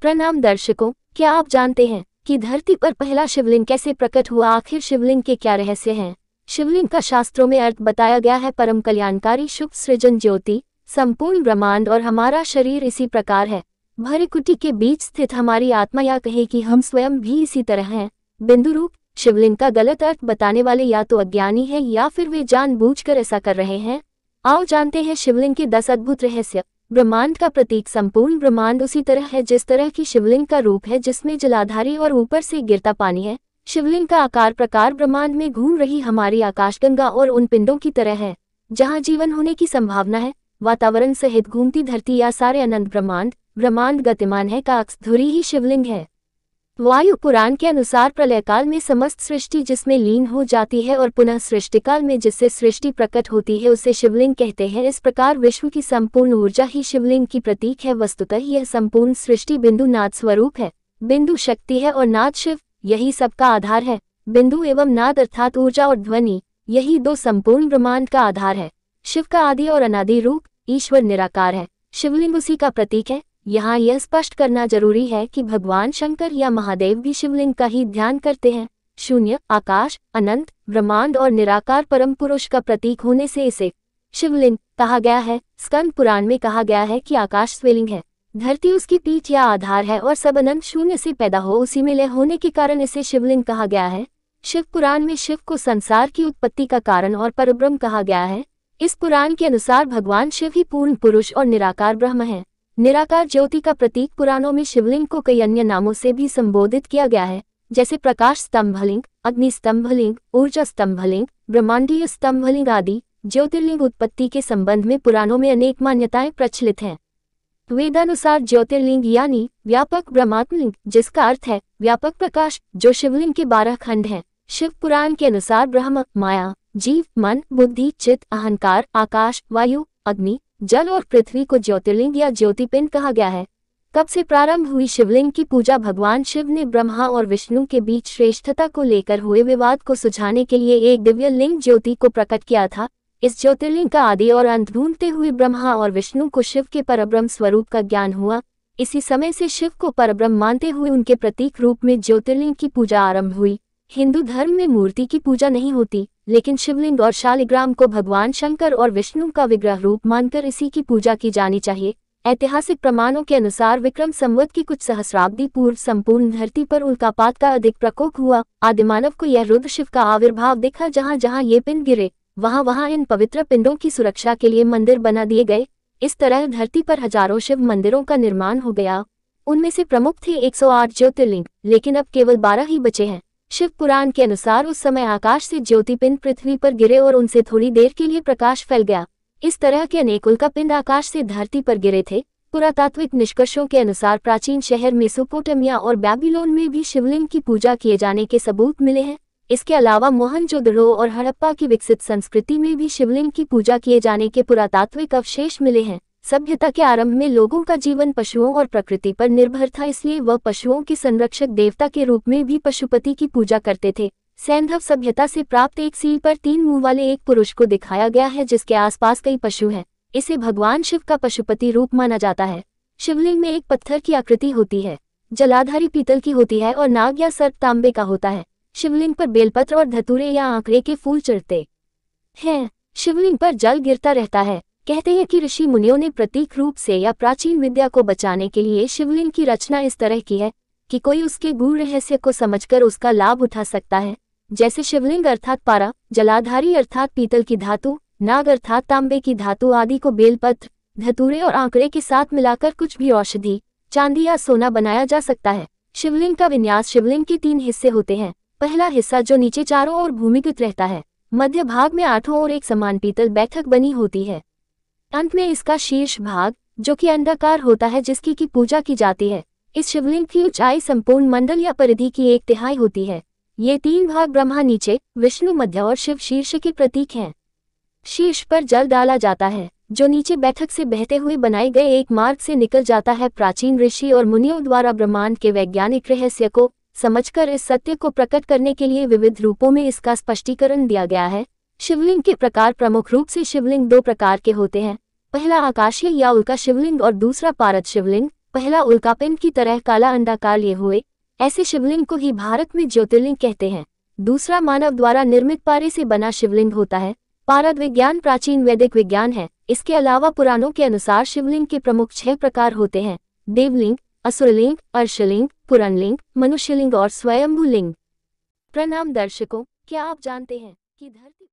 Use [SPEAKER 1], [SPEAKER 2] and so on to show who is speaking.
[SPEAKER 1] प्रणाम दर्शकों क्या आप जानते हैं कि धरती पर पहला शिवलिंग कैसे प्रकट हुआ आखिर शिवलिंग के क्या रहस्य हैं शिवलिंग का शास्त्रों में अर्थ बताया गया है परम कल्याणकारी शुभ सृजन ज्योति संपूर्ण ब्रह्मांड और हमारा शरीर इसी प्रकार है भरे कुटी के बीच स्थित हमारी आत्मा या कहे कि हम स्वयं भी इसी तरह हैं बिंदु रूप शिवलिंग का गलत अर्थ बताने वाले या तो अज्ञानी है या फिर वे जानबूझकर ऐसा कर रहे हैं आओ जानते हैं शिवलिंग के दस अद्भुत रहस्य ब्रह्मांड का प्रतीक संपूर्ण ब्रह्मांड उसी तरह है जिस तरह की शिवलिंग का रूप है जिसमें जलाधारी और ऊपर से गिरता पानी है शिवलिंग का आकार प्रकार ब्रह्मांड में घूम रही हमारी आकाशगंगा और उन पिंडों की तरह है जहाँ जीवन होने की संभावना है वातावरण सहित घूमती धरती या सारे अनंत ब्रह्मांड ब्रह्मांड गतिमान है का धुरी ही शिवलिंग है वायु पुराण के अनुसार प्रलयकाल में समस्त सृष्टि जिसमें लीन हो जाती है और पुनः सृष्टिकाल में जिससे सृष्टि प्रकट होती है उसे शिवलिंग कहते हैं इस प्रकार विश्व की संपूर्ण ऊर्जा ही शिवलिंग की प्रतीक है वस्तुतः यह संपूर्ण सृष्टि बिंदु नाद स्वरूप है बिंदु शक्ति है और नाद शिव यही सबका आधार है बिंदु एवं नाद अर्थात ऊर्जा और ध्वनि यही दो संपूर्ण ब्रह्मांड का आधार है शिव का आदि और अनादि रूप ईश्वर निराकार है शिवलिंग उसी का प्रतीक है यहाँ यह स्पष्ट करना जरूरी है कि भगवान शंकर या महादेव भी शिवलिंग का ही ध्यान करते हैं शून्य आकाश अनंत ब्रह्मांड और निराकार परम पुरुष का प्रतीक होने से इसे शिवलिंग कहा गया है स्कंद पुराण में कहा गया है कि आकाश स्वेलिंग है धरती उसकी पीठ या आधार है और सब अनंत शून्य से पैदा हो उसी में लय होने के कारण इसे शिवलिंग कहा गया है शिव पुराण में शिव को संसार की उत्पत्ति का कारण और परब्रह्म कहा गया है इस पुराण के अनुसार भगवान शिव ही पूर्ण पुरुष और निराकार ब्रह्म है निराकार ज्योति का प्रतीक पुराणों में शिवलिंग को कई अन्य नामों से भी संबोधित किया गया है जैसे प्रकाश स्तंभलिंग अग्नि स्तंभलिंग ऊर्जा स्तंभलिंग ब्रह्मांडीय स्तंभलिंग आदि ज्योतिर्लिंग उत्पत्ति के संबंध में पुराणों में अनेक मान्यताएं प्रचलित हैं वेदानुसार ज्योतिर्लिंग यानी व्यापक ब्रह्मात्मलिंग जिसका अर्थ है व्यापक प्रकाश जो शिवलिंग के बारह खंड हैं शिव पुराण के अनुसार ब्रह्म माया जीव मन बुद्धि चित्त अहंकार आकाश वायु अग्नि जल और पृथ्वी को ज्योतिर्लिंग या ज्योतिपिंड कहा गया है कब से प्रारंभ हुई शिवलिंग की पूजा भगवान शिव ने ब्रह्मा और विष्णु के बीच श्रेष्ठता को लेकर हुए विवाद को सुझाने के लिए एक दिव्य लिंग ज्योति को प्रकट किया था इस ज्योतिर्लिंग का आदि और अंत ढूंढते हुए ब्रह्मा और विष्णु को शिव के परब्रह्म स्वरूप का ज्ञान हुआ इसी समय से शिव को परब्रह्म मानते हुए उनके प्रतीक रूप में ज्योतिर्लिंग की पूजा आरंभ हुई हिंदू धर्म में मूर्ति की पूजा नहीं होती लेकिन शिवलिंग और शालिग्राम को भगवान शंकर और विष्णु का विग्रह रूप मानकर इसी की पूजा की जानी चाहिए ऐतिहासिक प्रमाणों के अनुसार विक्रम संवत की कुछ सहस्राब्दी पूर्व संपूर्ण धरती पर उल्कापात का अधिक प्रकोप हुआ आदिमानव को यह रुद्र शिव का आविर्भाव देखा जहाँ जहाँ ये पिंड गिरे वहाँ वहाँ इन पवित्र पिंडों की सुरक्षा के लिए मंदिर बना दिए गए इस तरह धरती पर हजारों शिव मंदिरों का निर्माण हो गया उनमें से प्रमुख थे 108 ज्योतिर्लिंग लेकिन अब केवल 12 ही बचे हैं शिव पुराण के अनुसार उस समय आकाश से ज्योतिपिंड पृथ्वी पर गिरे और उनसे थोड़ी देर के लिए प्रकाश फैल गया इस तरह के अनेक पिंड आकाश से धरती पर गिरे थे पुरातात्विक निष्कर्षों के अनुसार प्राचीन शहर मेसोपोटामिया और बैबिलोन में भी शिवलिंग की पूजा किए जाने के सबूत मिले हैं इसके अलावा मोहनजोदड़ो और हड़प्पा की विकसित संस्कृति में भी शिवलिंग की पूजा किए जाने के पुरातात्विक अवशेष मिले हैं सभ्यता के आरंभ में लोगों का जीवन पशुओं और प्रकृति पर निर्भर था इसलिए वह पशुओं के संरक्षक देवता के रूप में भी पशुपति की पूजा करते थे सैंधव सभ्यता से प्राप्त एक सील पर तीन मुंह वाले एक पुरुष को दिखाया गया है जिसके आसपास कई पशु हैं इसे भगवान शिव का पशुपति रूप माना जाता है शिवलिंग में एक पत्थर की आकृति होती है जलाधारी पीतल की होती है और नाग या सर्प तांबे का होता है शिवलिंग पर बेलपत्र और धतूरे या आंकड़े के फूल चढ़ते हैं शिवलिंग पर जल गिरता रहता है कहते हैं कि ऋषि मुनियों ने प्रतीक रूप से या प्राचीन विद्या को बचाने के लिए शिवलिंग की रचना इस तरह की है कि कोई उसके गूढ़ रहस्य को समझकर उसका लाभ उठा सकता है जैसे शिवलिंग अर्थात पारा जलाधारी अर्थात पीतल की धातु नाग अर्थात तांबे की धातु आदि को बेलपत्र धतूरे और आंकड़े के साथ मिलाकर कुछ भी औषधि चांदी या सोना बनाया जा सकता है शिवलिंग का विन्यास शिवलिंग के तीन हिस्से होते हैं पहला हिस्सा जो नीचे चारों ओर भूमिगत रहता है मध्य भाग में आठों ओर एक समान पीतल बैठक बनी होती है अंत में इसका शीर्ष भाग जो कि अंडाकार होता है जिसकी की पूजा की जाती है इस शिवलिंग की ऊंचाई संपूर्ण मंडल या परिधि की एक तिहाई होती है ये तीन भाग ब्रह्मा नीचे विष्णु मध्य और शिव शीर्ष के प्रतीक हैं शीर्ष पर जल डाला जाता है जो नीचे बैठक से बहते हुए बनाए गए एक मार्ग से निकल जाता है प्राचीन ऋषि और मुनियों द्वारा ब्रह्मांड के वैज्ञानिक रहस्य को समझकर इस सत्य को प्रकट करने के लिए विविध रूपों में इसका स्पष्टीकरण दिया गया है शिवलिंग के प्रकार प्रमुख रूप से शिवलिंग दो प्रकार के होते हैं पहला आकाशीय या उल्का शिवलिंग और दूसरा पारद शिवलिंग पहला उल्का पिंड की तरह काला अंडाकार लिए हुए ऐसे शिवलिंग को ही भारत में ज्योतिर्लिंग कहते हैं दूसरा मानव द्वारा निर्मित पारे से बना शिवलिंग होता है पारद विज्ञान प्राचीन वैदिक विज्ञान है इसके अलावा पुराणों के अनुसार शिवलिंग के प्रमुख छह प्रकार होते हैं देवलिंग असुरलिंग अर्शलिंग पुराणलिंग मनुष्यलिंग और स्वयंभू लिंग प्रणाम दर्शकों क्या आप जानते हैं कि धरती